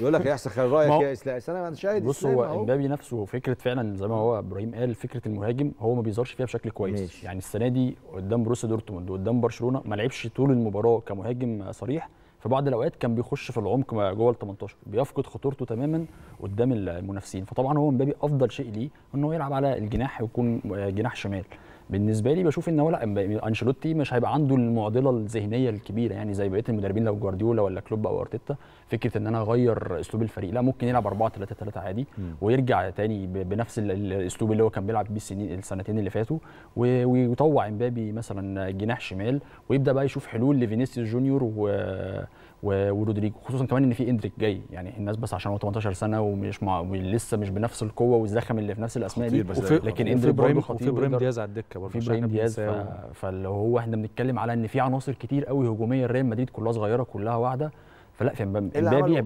يقول لك هيحصل خير رايك إيه يا اسلام انا انا شاهد بص هو امبابي نفسه فكره فعلا زي ما هو ابراهيم قال فكره المهاجم هو ما بيظهرش فيها بشكل كويس ماشي. يعني السنه دي قدام بروسيا دورتموند وقدام برشلونه ما لعبش طول المباراه كمهاجم صريح في بعض الاوقات كان بيخش في العمق جوه ال 18 بيفقد خطورته تماما قدام المنافسين فطبعا هو امبابي افضل شيء ليه ان هو يلعب على الجناح ويكون جناح شمال بالنسبه لي بشوف ان هو لا انشيلوتي مش هيبقى عنده المعضله الذهنيه الكبيره يعني زي بقيه المدربين لو جوارديولا ولا كلوب او ارتيتا فكره ان انا اغير اسلوب الفريق لا ممكن يلعب 4 3 3 عادي ويرجع تاني بنفس الاسلوب اللي هو كان بيلعب بيه السنين السنتين اللي فاتوا ويطوع امبابي مثلا جناح شمال ويبدا بقى يشوف حلول لفينيسيوس جونيور و ورودريجو خصوصا كمان ان في اندريك جاي يعني الناس بس عشان هو 18 سنه ومش مع لسه مش بنفس القوه والزخم اللي في نفس الاسماء دي بس وفي لكن اندريك خطير وفي ابراهيم دياز على الدكه برضه في ابراهيم دياز ف... فاللي هو احنا بنتكلم على ان في عناصر كتير قوي هجوميه ريال مدريد كلها صغيره كلها واحده فلا في إيه امبابي